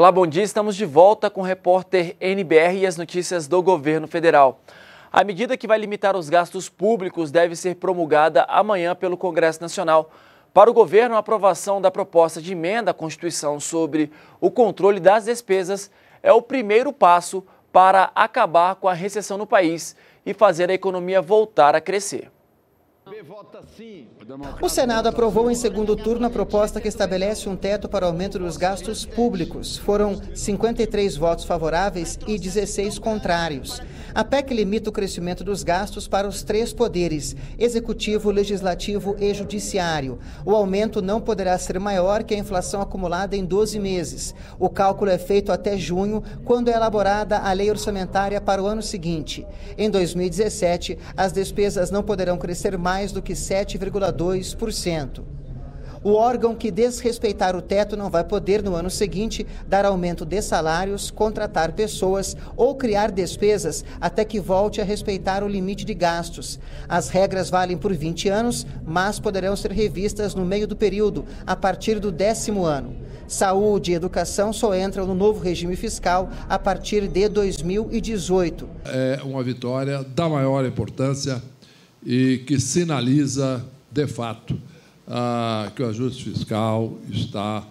Olá, bom dia. Estamos de volta com o repórter NBR e as notícias do governo federal. A medida que vai limitar os gastos públicos deve ser promulgada amanhã pelo Congresso Nacional. Para o governo, a aprovação da proposta de emenda à Constituição sobre o controle das despesas é o primeiro passo para acabar com a recessão no país e fazer a economia voltar a crescer. O Senado aprovou em segundo turno a proposta que estabelece um teto para o aumento dos gastos públicos. Foram 53 votos favoráveis e 16 contrários. A PEC limita o crescimento dos gastos para os três poderes: executivo, legislativo e judiciário. O aumento não poderá ser maior que a inflação acumulada em 12 meses. O cálculo é feito até junho, quando é elaborada a lei orçamentária para o ano seguinte. Em 2017, as despesas não poderão crescer mais do do que 7,2%. O órgão que desrespeitar o teto não vai poder, no ano seguinte, dar aumento de salários, contratar pessoas ou criar despesas até que volte a respeitar o limite de gastos. As regras valem por 20 anos, mas poderão ser revistas no meio do período, a partir do décimo ano. Saúde e educação só entram no novo regime fiscal a partir de 2018. É uma vitória da maior importância e que sinaliza, de fato, ah, que o ajuste fiscal está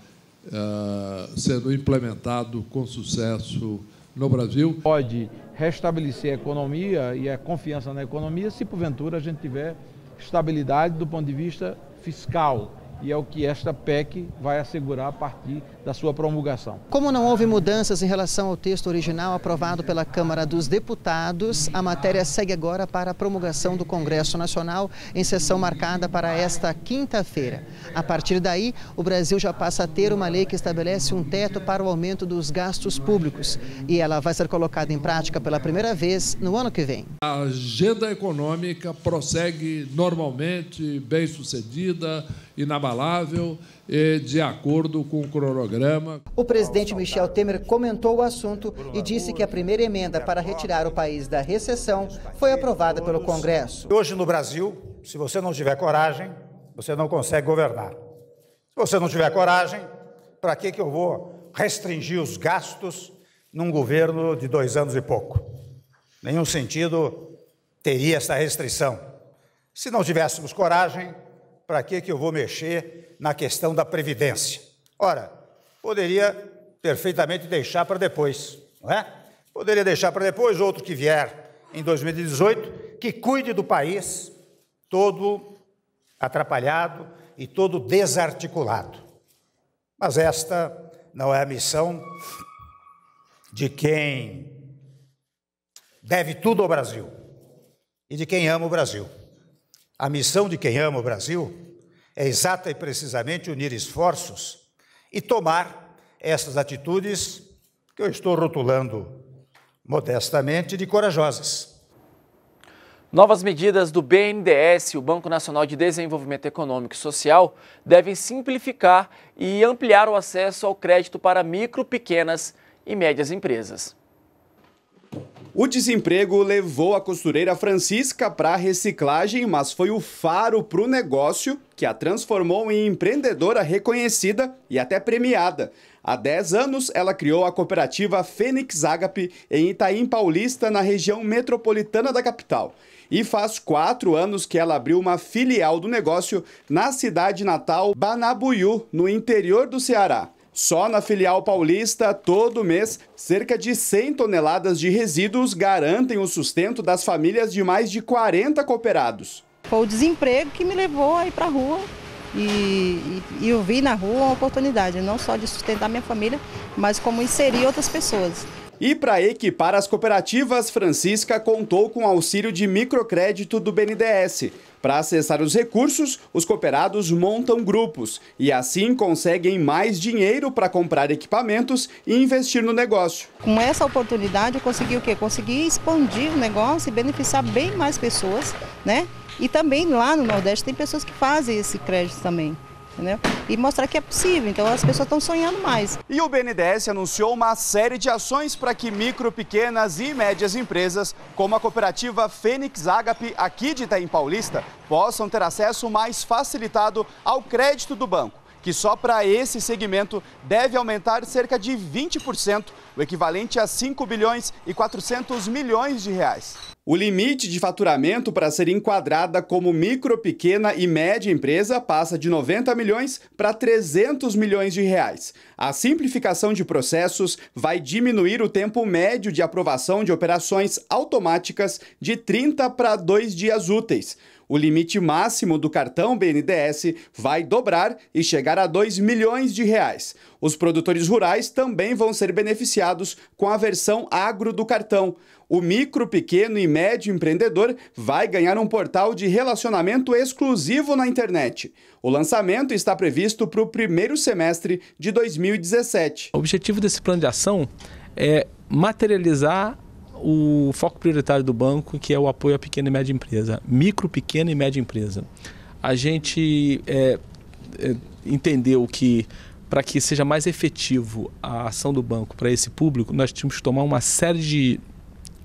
ah, sendo implementado com sucesso no Brasil. Pode restabelecer a economia e a confiança na economia se, porventura, a gente tiver estabilidade do ponto de vista fiscal e é o que esta PEC vai assegurar a partir da sua promulgação. Como não houve mudanças em relação ao texto original aprovado pela Câmara dos Deputados, a matéria segue agora para a promulgação do Congresso Nacional em sessão marcada para esta quinta-feira. A partir daí, o Brasil já passa a ter uma lei que estabelece um teto para o aumento dos gastos públicos e ela vai ser colocada em prática pela primeira vez no ano que vem. A agenda econômica prossegue normalmente, bem sucedida inabalável e de acordo com o cronograma. O presidente Michel Temer comentou o assunto e disse que a primeira emenda para retirar o país da recessão foi aprovada pelo Congresso. Hoje no Brasil, se você não tiver coragem, você não consegue governar. Se você não tiver coragem, para que, que eu vou restringir os gastos num governo de dois anos e pouco? Nenhum sentido teria essa restrição. Se não tivéssemos coragem, para que, que eu vou mexer na questão da Previdência? Ora, poderia perfeitamente deixar para depois, não é? Poderia deixar para depois, outro que vier em 2018, que cuide do país todo atrapalhado e todo desarticulado. Mas esta não é a missão de quem deve tudo ao Brasil e de quem ama o Brasil. A missão de quem ama o Brasil é exata e precisamente unir esforços e tomar essas atitudes que eu estou rotulando modestamente de corajosas. Novas medidas do BNDES, o Banco Nacional de Desenvolvimento Econômico e Social, devem simplificar e ampliar o acesso ao crédito para micro, pequenas e médias empresas. O desemprego levou a costureira Francisca para a reciclagem, mas foi o faro para o negócio que a transformou em empreendedora reconhecida e até premiada. Há 10 anos, ela criou a cooperativa Fênix Agape em Itaim Paulista, na região metropolitana da capital. E faz quatro anos que ela abriu uma filial do negócio na cidade natal Banabuiú, no interior do Ceará. Só na filial paulista, todo mês, cerca de 100 toneladas de resíduos garantem o sustento das famílias de mais de 40 cooperados. Foi o desemprego que me levou a ir para a rua e, e, eu vi na rua uma oportunidade, não só de sustentar minha família, mas como inserir outras pessoas. E para equipar as cooperativas, Francisca contou com auxílio de microcrédito do BNDES. Para acessar os recursos, os cooperados montam grupos e assim conseguem mais dinheiro para comprar equipamentos e investir no negócio. Com essa oportunidade, eu consegui o quê? Consegui expandir o negócio e beneficiar bem mais pessoas, né? E também lá no Nordeste tem pessoas que fazem esse crédito também entendeu? E mostrar que é possível, então as pessoas estão sonhando mais. E o BNDES anunciou uma série de ações para que micro, pequenas e médias empresas, como a cooperativa Fênix Agape, aqui de Itaim Paulista, possam ter acesso mais facilitado ao crédito do banco que só para esse segmento deve aumentar cerca de 20%, o equivalente a 5 bilhões e 400 milhões de reais. O limite de faturamento para ser enquadrada como micro, pequena e média empresa passa de 90 milhões para 300 milhões de reais. A simplificação de processos vai diminuir o tempo médio de aprovação de operações automáticas de 30 para 2 dias úteis. O limite máximo do cartão BNDES vai dobrar e chegar a 2 milhões de reais. Os produtores rurais também vão ser beneficiados com a versão agro do cartão. O micro, pequeno e médio empreendedor vai ganhar um portal de relacionamento exclusivo na internet. O lançamento está previsto para o primeiro semestre de 2017. O objetivo desse plano de ação é materializar o foco prioritário do banco, que é o apoio à pequena e média empresa, micro, pequena e média empresa. A gente é, é, entendeu que para que seja mais efetivo a ação do banco para esse público, nós tínhamos que tomar uma série de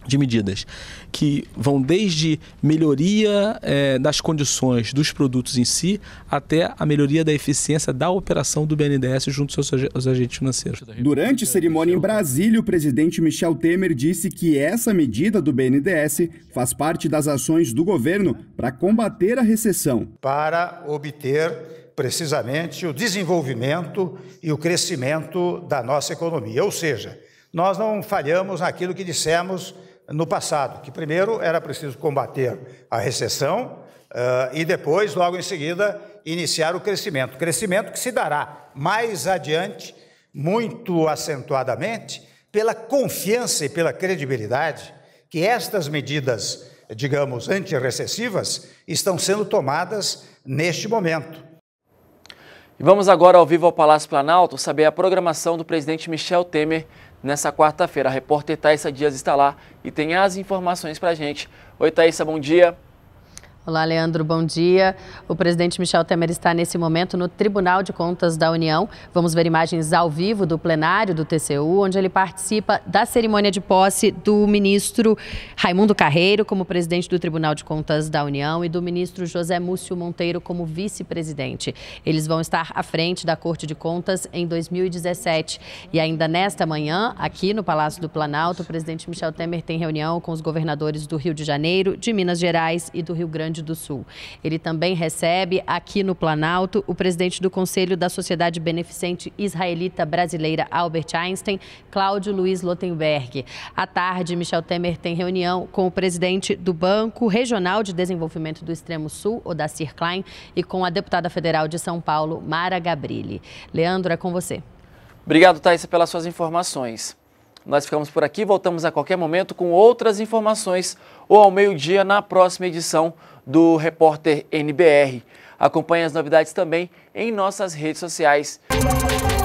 de medidas que vão desde melhoria é, das condições dos produtos em si até a melhoria da eficiência da operação do BNDES junto aos, aos agentes financeiros. Durante a cerimônia em Brasília, o presidente Michel Temer disse que essa medida do BNDES faz parte das ações do governo para combater a recessão. Para obter precisamente o desenvolvimento e o crescimento da nossa economia, ou seja, nós não falhamos naquilo que dissemos no passado, que primeiro era preciso combater a recessão uh, e depois, logo em seguida, iniciar o crescimento. Crescimento que se dará mais adiante, muito acentuadamente, pela confiança e pela credibilidade que estas medidas, digamos, antirrecessivas estão sendo tomadas neste momento. E vamos agora ao vivo ao Palácio Planalto saber a programação do presidente Michel Temer nessa quarta-feira. A repórter Thaisa Dias está lá e tem as informações para a gente. Oi, Thaisa, bom dia. Olá, Leandro, bom dia. O presidente Michel Temer está nesse momento no Tribunal de Contas da União. Vamos ver imagens ao vivo do plenário do TCU, onde ele participa da cerimônia de posse do ministro Raimundo Carreiro como presidente do Tribunal de Contas da União e do ministro José Múcio Monteiro como vice-presidente. Eles vão estar à frente da Corte de Contas em 2017. E ainda nesta manhã, aqui no Palácio do Planalto, o presidente Michel Temer tem reunião com os governadores do Rio de Janeiro, de Minas Gerais e do Rio Grande Grande do Sul. Ele também recebe aqui no Planalto o presidente do Conselho da Sociedade Beneficente Israelita Brasileira Albert Einstein, Cláudio Luiz Lotenberg. À tarde, Michel Temer tem reunião com o presidente do Banco Regional de Desenvolvimento do Extremo Sul, Odacir Klein, e com a deputada federal de São Paulo, Mara Gabrilli. Leandro, é com você. Obrigado, Thais, pelas suas informações. Nós ficamos por aqui, voltamos a qualquer momento com outras informações ou ao meio-dia na próxima edição do repórter NBR. Acompanhe as novidades também em nossas redes sociais. Música